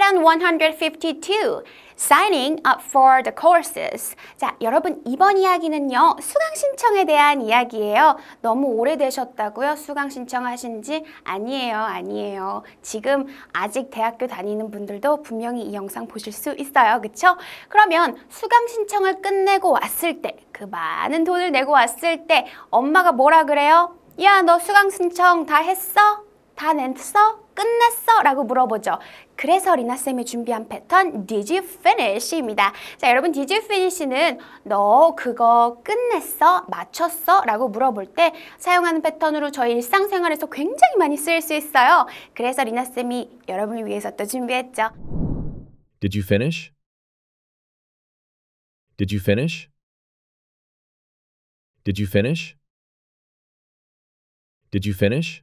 파란 152 signing up for the courses. 자, 여러분 이번 이야기는요. 수강 신청에 대한 이야기예요. 너무 오래되셨다고요? 수강 신청하신 지? 아니에요. 아니에요. 지금 아직 대학교 다니는 분들도 분명히 이 영상 보실 수 있어요. 그쵸 그러면 수강 신청을 끝내고 왔을 때그 많은 돈을 내고 왔을 때 엄마가 뭐라 그래요? 야, 너 수강 신청 다 했어? 다 냈어? 끝났어? 라고 물어보죠. 그래서 리나쌤이 준비한 패턴 Did you finish입니다. 자, 여러분 Did you finish는 너 그거 끝냈어? 마쳤어? 라고 물어볼 때 사용하는 패턴으로 저희 일상생활에서 굉장히 많이 쓰일 수 있어요. 그래서 리나쌤이 여러분을 위해서 또 준비했죠. Did you finish? Did you finish? Did you finish? Did you finish?